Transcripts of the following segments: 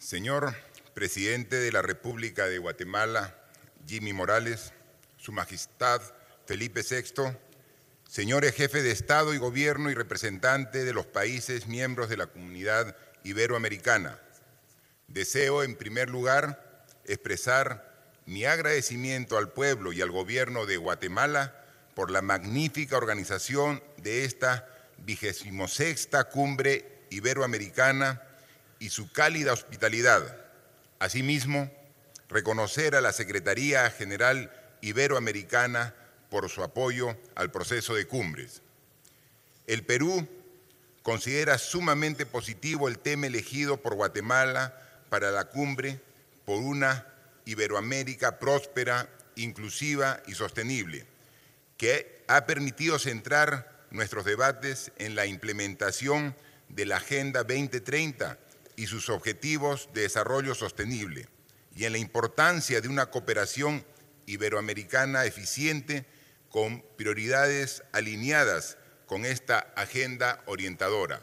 Señor presidente de la República de Guatemala, Jimmy Morales, Su Majestad Felipe VI, señores jefe de Estado y Gobierno y representantes de los países miembros de la comunidad iberoamericana, deseo en primer lugar expresar mi agradecimiento al pueblo y al gobierno de Guatemala por la magnífica organización de esta sexta cumbre iberoamericana y su cálida hospitalidad. Asimismo, reconocer a la Secretaría General Iberoamericana por su apoyo al proceso de cumbres. El Perú considera sumamente positivo el tema elegido por Guatemala para la cumbre por una Iberoamérica próspera, inclusiva y sostenible, que ha permitido centrar nuestros debates en la implementación de la Agenda 2030 y sus objetivos de desarrollo sostenible y en la importancia de una cooperación iberoamericana eficiente con prioridades alineadas con esta agenda orientadora.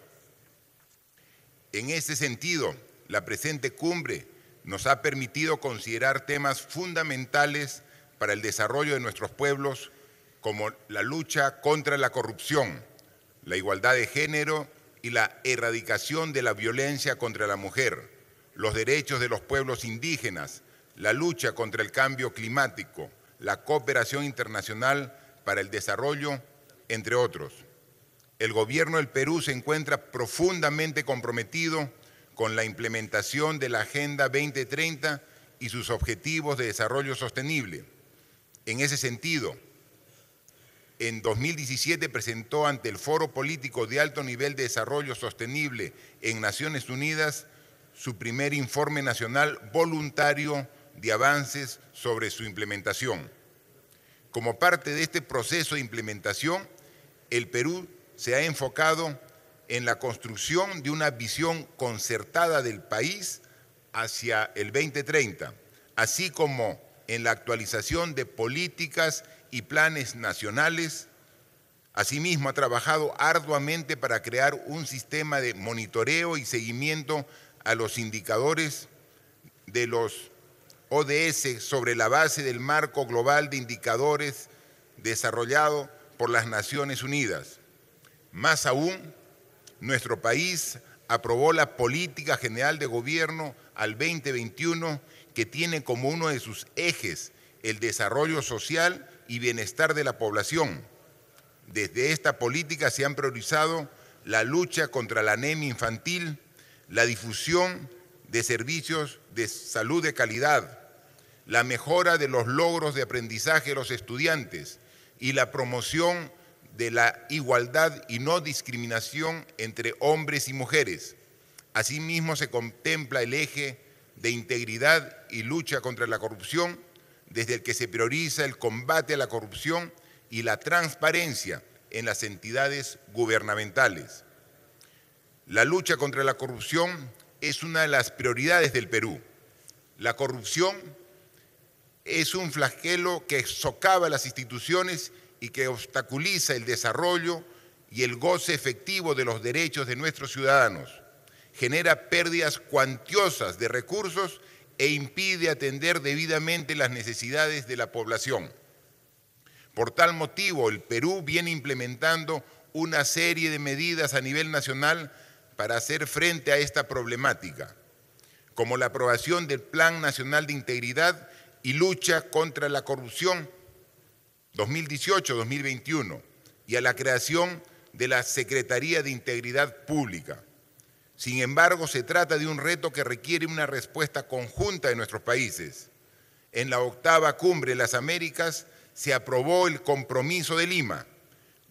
En ese sentido, la presente cumbre nos ha permitido considerar temas fundamentales para el desarrollo de nuestros pueblos como la lucha contra la corrupción, la igualdad de género y la erradicación de la violencia contra la mujer, los derechos de los pueblos indígenas, la lucha contra el cambio climático, la cooperación internacional para el desarrollo, entre otros. El gobierno del Perú se encuentra profundamente comprometido con la implementación de la Agenda 2030 y sus objetivos de desarrollo sostenible. En ese sentido, en 2017 presentó ante el Foro Político de Alto Nivel de Desarrollo Sostenible en Naciones Unidas su primer informe nacional voluntario de avances sobre su implementación. Como parte de este proceso de implementación, el Perú se ha enfocado en la construcción de una visión concertada del país hacia el 2030, así como en la actualización de políticas y planes nacionales. Asimismo, ha trabajado arduamente para crear un sistema de monitoreo y seguimiento a los indicadores de los ODS sobre la base del marco global de indicadores desarrollado por las Naciones Unidas. Más aún, nuestro país aprobó la Política General de Gobierno al 2021 que tiene como uno de sus ejes el desarrollo social y bienestar de la población. Desde esta política se han priorizado la lucha contra la anemia infantil, la difusión de servicios de salud de calidad, la mejora de los logros de aprendizaje de los estudiantes y la promoción de la igualdad y no discriminación entre hombres y mujeres. Asimismo, se contempla el eje de integridad y lucha contra la corrupción desde el que se prioriza el combate a la corrupción y la transparencia en las entidades gubernamentales. La lucha contra la corrupción es una de las prioridades del Perú. La corrupción es un flagelo que socava las instituciones y que obstaculiza el desarrollo y el goce efectivo de los derechos de nuestros ciudadanos. Genera pérdidas cuantiosas de recursos e impide atender debidamente las necesidades de la población. Por tal motivo, el Perú viene implementando una serie de medidas a nivel nacional para hacer frente a esta problemática, como la aprobación del Plan Nacional de Integridad y Lucha contra la Corrupción 2018-2021 y a la creación de la Secretaría de Integridad Pública. Sin embargo, se trata de un reto que requiere una respuesta conjunta de nuestros países. En la octava cumbre de las Américas se aprobó el compromiso de Lima,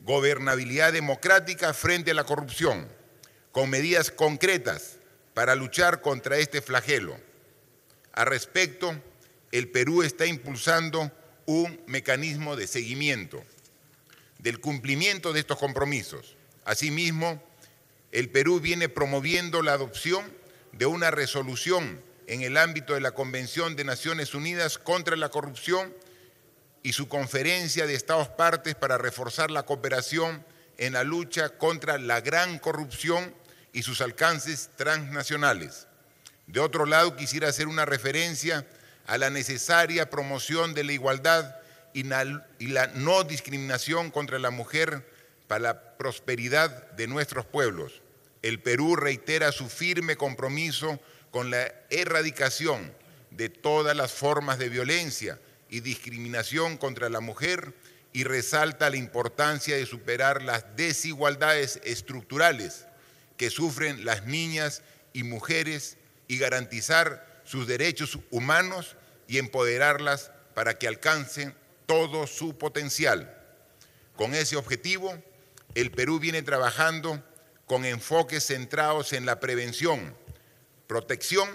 gobernabilidad democrática frente a la corrupción, con medidas concretas para luchar contra este flagelo. A respecto, el Perú está impulsando un mecanismo de seguimiento del cumplimiento de estos compromisos. Asimismo, el Perú viene promoviendo la adopción de una resolución en el ámbito de la Convención de Naciones Unidas contra la Corrupción y su conferencia de Estados partes para reforzar la cooperación en la lucha contra la gran corrupción y sus alcances transnacionales. De otro lado, quisiera hacer una referencia a la necesaria promoción de la igualdad y la no discriminación contra la mujer para la prosperidad de nuestros pueblos el Perú reitera su firme compromiso con la erradicación de todas las formas de violencia y discriminación contra la mujer y resalta la importancia de superar las desigualdades estructurales que sufren las niñas y mujeres y garantizar sus derechos humanos y empoderarlas para que alcancen todo su potencial. Con ese objetivo, el Perú viene trabajando con enfoques centrados en la prevención, protección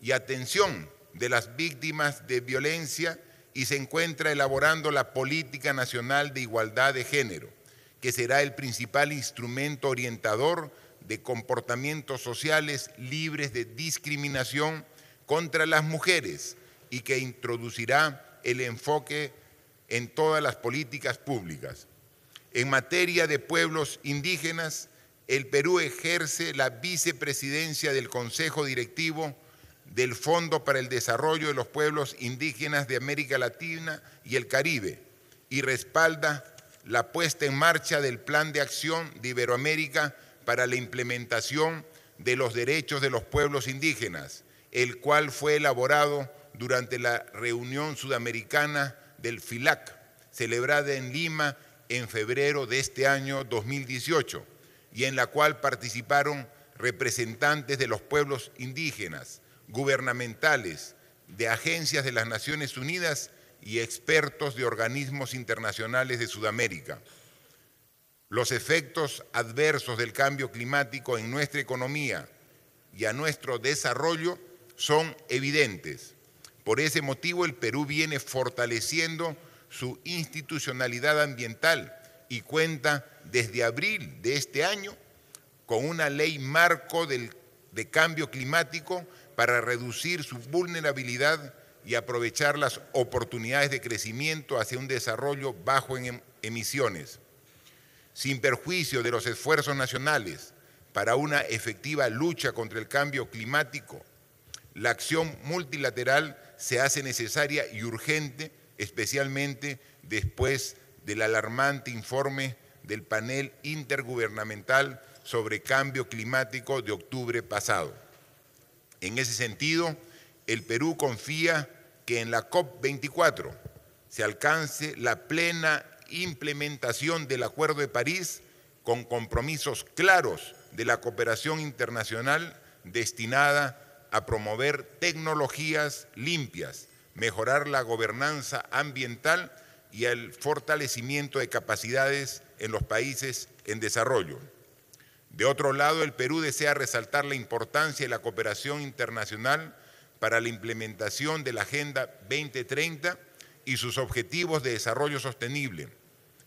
y atención de las víctimas de violencia y se encuentra elaborando la Política Nacional de Igualdad de Género, que será el principal instrumento orientador de comportamientos sociales libres de discriminación contra las mujeres y que introducirá el enfoque en todas las políticas públicas. En materia de pueblos indígenas, el Perú ejerce la vicepresidencia del Consejo Directivo del Fondo para el Desarrollo de los Pueblos Indígenas de América Latina y el Caribe y respalda la puesta en marcha del Plan de Acción de Iberoamérica para la implementación de los derechos de los pueblos indígenas, el cual fue elaborado durante la reunión sudamericana del FILAC, celebrada en Lima en febrero de este año 2018 y en la cual participaron representantes de los pueblos indígenas, gubernamentales, de agencias de las Naciones Unidas y expertos de organismos internacionales de Sudamérica. Los efectos adversos del cambio climático en nuestra economía y a nuestro desarrollo son evidentes. Por ese motivo el Perú viene fortaleciendo su institucionalidad ambiental y cuenta desde abril de este año con una ley marco de cambio climático para reducir su vulnerabilidad y aprovechar las oportunidades de crecimiento hacia un desarrollo bajo en em, emisiones, sin perjuicio de los esfuerzos nacionales para una efectiva lucha contra el cambio climático. La acción multilateral se hace necesaria y urgente, especialmente después del alarmante informe del panel intergubernamental sobre cambio climático de octubre pasado. En ese sentido, el Perú confía que en la COP24 se alcance la plena implementación del Acuerdo de París con compromisos claros de la cooperación internacional destinada a promover tecnologías limpias, mejorar la gobernanza ambiental y al fortalecimiento de capacidades en los países en desarrollo. De otro lado, el Perú desea resaltar la importancia de la cooperación internacional para la implementación de la Agenda 2030 y sus objetivos de desarrollo sostenible.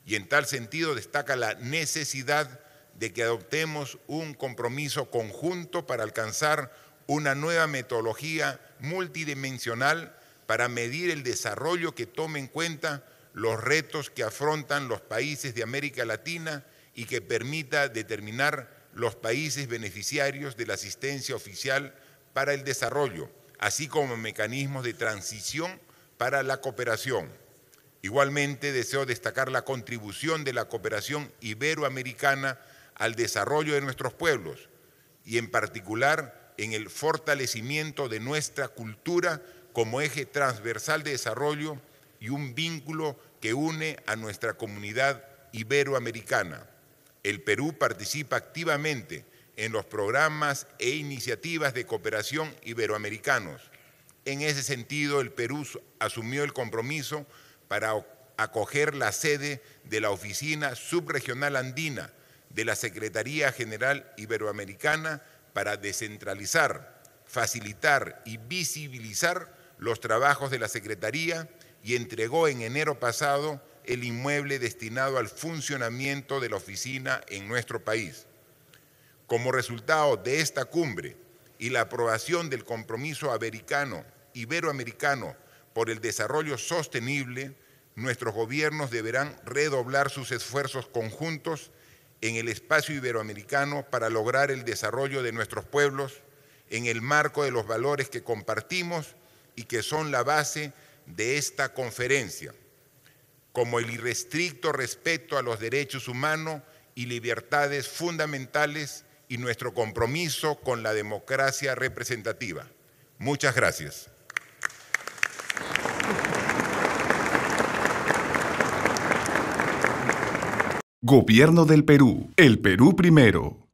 Y en tal sentido destaca la necesidad de que adoptemos un compromiso conjunto para alcanzar una nueva metodología multidimensional para medir el desarrollo que tome en cuenta los retos que afrontan los países de América Latina y que permita determinar los países beneficiarios de la asistencia oficial para el desarrollo, así como mecanismos de transición para la cooperación. Igualmente, deseo destacar la contribución de la cooperación iberoamericana al desarrollo de nuestros pueblos y en particular en el fortalecimiento de nuestra cultura como eje transversal de desarrollo y un vínculo que une a nuestra comunidad iberoamericana. El Perú participa activamente en los programas e iniciativas de cooperación iberoamericanos. En ese sentido, el Perú asumió el compromiso para acoger la sede de la Oficina Subregional Andina de la Secretaría General Iberoamericana para descentralizar, facilitar y visibilizar los trabajos de la Secretaría y entregó en enero pasado el inmueble destinado al funcionamiento de la oficina en nuestro país. Como resultado de esta cumbre y la aprobación del compromiso americano, iberoamericano por el desarrollo sostenible, nuestros gobiernos deberán redoblar sus esfuerzos conjuntos en el espacio iberoamericano para lograr el desarrollo de nuestros pueblos en el marco de los valores que compartimos y que son la base de esta conferencia, como el irrestricto respeto a los derechos humanos y libertades fundamentales y nuestro compromiso con la democracia representativa. Muchas gracias. Gobierno del Perú. El Perú primero.